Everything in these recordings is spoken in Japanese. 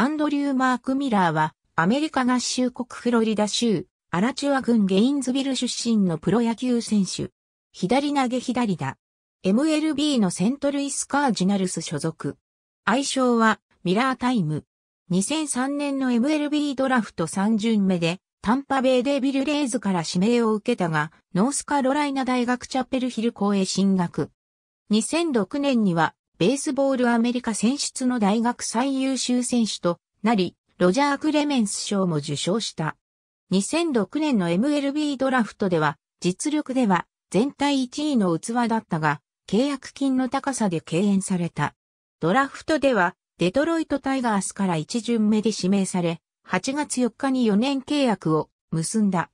アンドリュー・マーク・ミラーは、アメリカ合衆国フロリダ州、アラチュア郡ゲインズビル出身のプロ野球選手。左投げ左打。MLB のセントルイス・カージナルス所属。愛称は、ミラータイム。2003年の MLB ドラフト3巡目で、タンパベイデビルレイズから指名を受けたが、ノースカロライナ大学チャペルヒル校へ進学。2006年にはベースボールアメリカ選出の大学最優秀選手となり、ロジャー・クレメンス賞も受賞した。2006年の MLB ドラフトでは、実力では全体1位の器だったが、契約金の高さで敬遠された。ドラフトでは、デトロイトタイガースから1巡目で指名され、8月4日に4年契約を結んだ。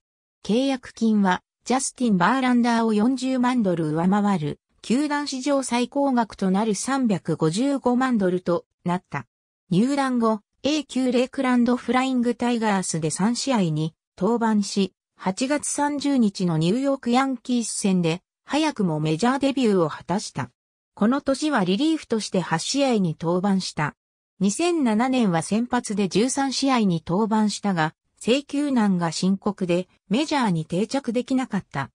契約金は、ジャスティン・バーランダーを40万ドル上回る球団史上最高額となる355万ドルとなった。入団後、A 級レイクランドフライングタイガースで3試合に登板し、8月30日のニューヨークヤンキース戦で、早くもメジャーデビューを果たした。この年はリリーフとして8試合に登板した。2007年は先発で13試合に登板したが、請求難が深刻でメジャーに定着できなかった。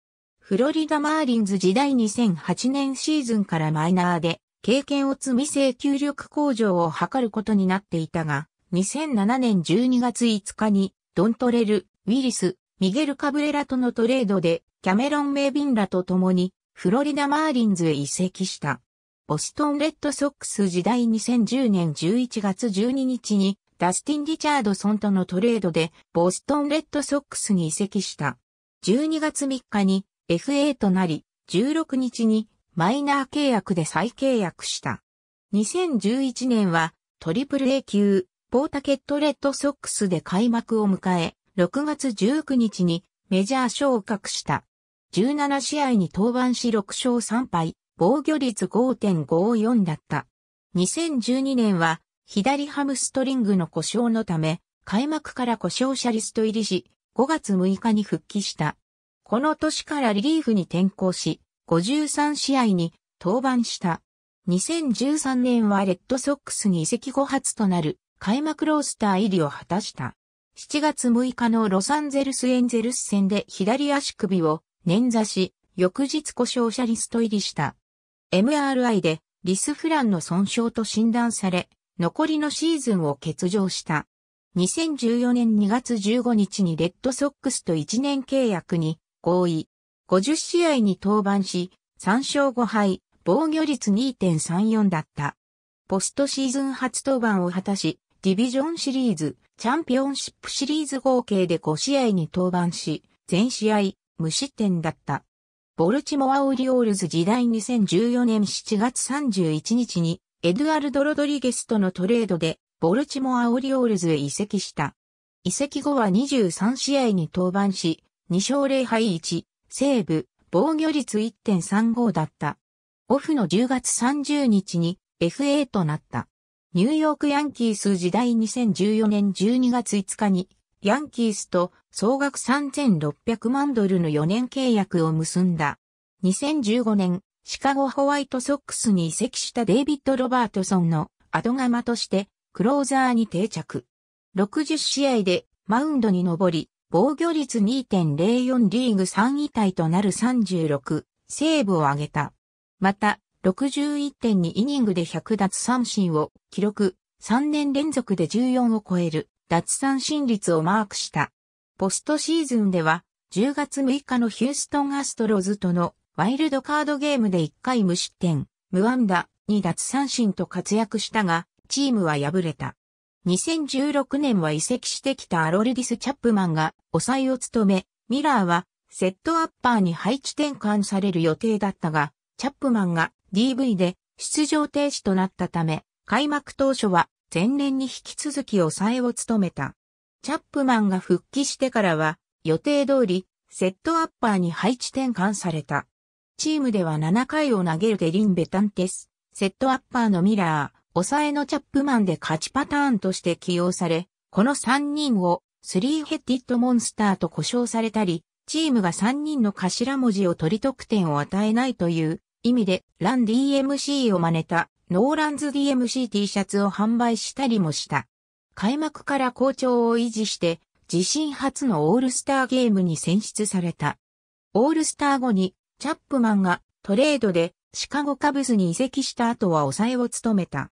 フロリダマーリンズ時代2008年シーズンからマイナーで、経験を積み請求力向上を図ることになっていたが、2007年12月5日に、ドントレル、ウィリス、ミゲル・カブレラとのトレードで、キャメロン・メイビンラと共に、フロリダ・マーリンズへ移籍した。ボストン・レッドソックス時代2010年11月12日に、ダスティン・リチャードソンとのトレードで、ボストン・レッドソックスに移籍した。12月3日に、FA となり、16日にマイナー契約で再契約した。2011年はトリプル A 級、ポータケットレッドソックスで開幕を迎え、6月19日にメジャー昇格した。17試合に登板し6勝3敗、防御率5.54だった。2012年は左ハムストリングの故障のため、開幕から故障者リスト入りし、5月6日に復帰した。この年からリリーフに転向し、53試合に登板した。2013年はレッドソックスに移籍後初となる開幕ロースター入りを果たした。7月6日のロサンゼルスエンゼルス戦で左足首を捻挫し、翌日故障者リスト入りした。MRI でリスフランの損傷と診断され、残りのシーズンを欠場した。2014年2月15日にレッドソックスと1年契約に合意。50試合に登板し、3勝5敗、防御率2.34だった。ポストシーズン初登板を果たし、ディビジョンシリーズ、チャンピオンシップシリーズ合計で5試合に登板し、全試合、無失点だった。ボルチモア・オリオールズ時代2014年7月31日に、エドゥアルド・ロドリゲスとのトレードで、ボルチモア・オリオールズへ移籍した。移籍後は23試合に登板し、2勝0敗1、西部、防御率1.35だった。オフの10月30日に FA となった。ニューヨークヤンキース時代2014年12月5日に、ヤンキースと総額3600万ドルの4年契約を結んだ。2015年、シカゴホワイトソックスに移籍したデイビッド・ロバートソンの後釜として、クローザーに定着。60試合でマウンドに登り、防御率2.04リーグ3位体となる36、セーブを挙げた。また、61.2イニングで100奪三振を記録、3年連続で14を超える奪三振率をマークした。ポストシーズンでは、10月6日のヒューストンアストロズとのワイルドカードゲームで1回無失点、無安打、2奪三振と活躍したが、チームは敗れた。2016年は移籍してきたアロルディス・チャップマンが抑えを務め、ミラーはセットアッパーに配置転換される予定だったが、チャップマンが DV で出場停止となったため、開幕当初は前年に引き続き抑えを務めた。チャップマンが復帰してからは予定通りセットアッパーに配置転換された。チームでは7回を投げるデリン・ベタンテス、セットアッパーのミラー、抑えのチャップマンで勝ちパターンとして起用され、この3人を3ヘッディッドモンスターと呼称されたり、チームが3人の頭文字を取り得点を与えないという意味で、ラン DMC を真似たノーランズ DMC T シャツを販売したりもした。開幕から好調を維持して、自身初のオールスターゲームに選出された。オールスター後に、チャップマンがトレードでシカゴカブスに移籍した後は抑えを務めた。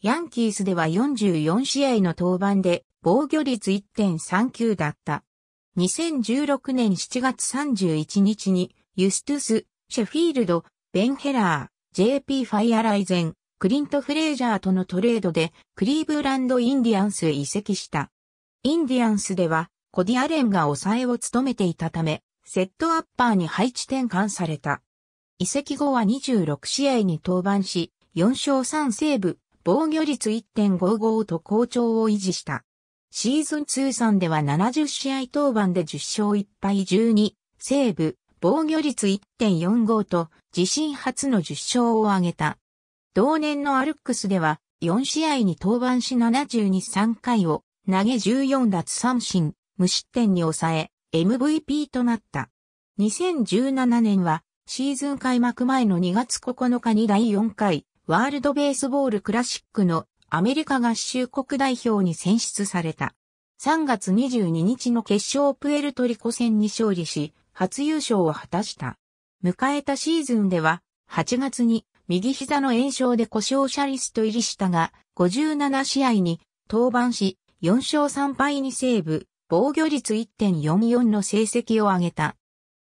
ヤンキースでは44試合の登板で防御率1.39だった。2016年7月31日にユストゥス、シェフィールド、ベンヘラー、JP ファイアライゼン、クリント・フレージャーとのトレードでクリーブランド・インディアンスへ移籍した。インディアンスではコディアレンが抑えを務めていたため、セットアッパーに配置転換された。移籍後は26試合に登板し、4勝3セーブ、防御率1.55と好調を維持した。シーズン通算では70試合登板で10勝1敗12、セーブ、防御率1.45と自身初の10勝を挙げた。同年のアルックスでは4試合に登板し723回を投げ14奪三振、無失点に抑え MVP となった。2017年はシーズン開幕前の2月9日に第4回ワールドベースボールクラシックのアメリカ合衆国代表に選出された。3月22日の決勝プエルトリコ戦に勝利し、初優勝を果たした。迎えたシーズンでは、8月に右膝の炎症で故障者リスト入りしたが、57試合に登板し、4勝3敗にセーブ、防御率1.44の成績を上げた。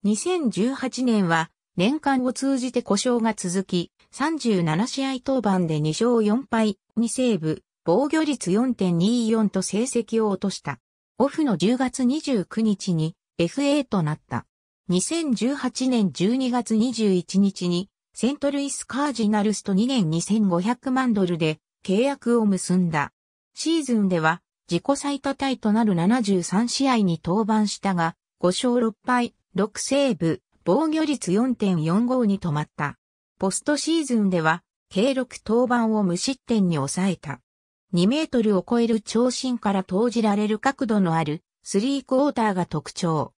2018年は年間を通じて故障が続き、37試合登板で2勝4敗、2セーブ、防御率4.24と成績を落とした。オフの10月29日に FA となった。2018年12月21日にセントルイスカージナルスと2年2500万ドルで契約を結んだ。シーズンでは自己最多タイとなる73試合に登板したが、5勝6敗、6セーブ、防御率4.45に止まった。ポストシーズンでは、計6登板を無失点に抑えた。2メートルを超える長身から投じられる角度のあるスリークォーターが特徴。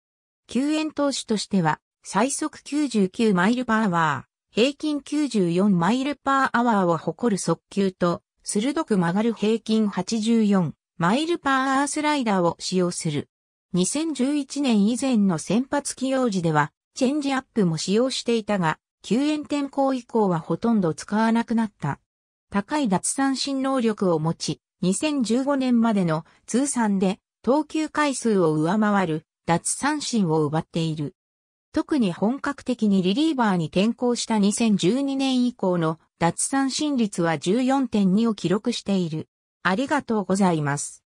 救援投手としては最速99マイルパーワー、平均94マイルパーアワーを誇る速球と、鋭く曲がる平均84マイルパーアースライダーを使用する。2011年以前の先発起用時では、チェンジアップも使用していたが、救援転向以降はほとんど使わなくなった。高い脱三振能力を持ち、2015年までの通算で投球回数を上回る脱三振を奪っている。特に本格的にリリーバーに転向した2012年以降の脱三振率は14.2を記録している。ありがとうございます。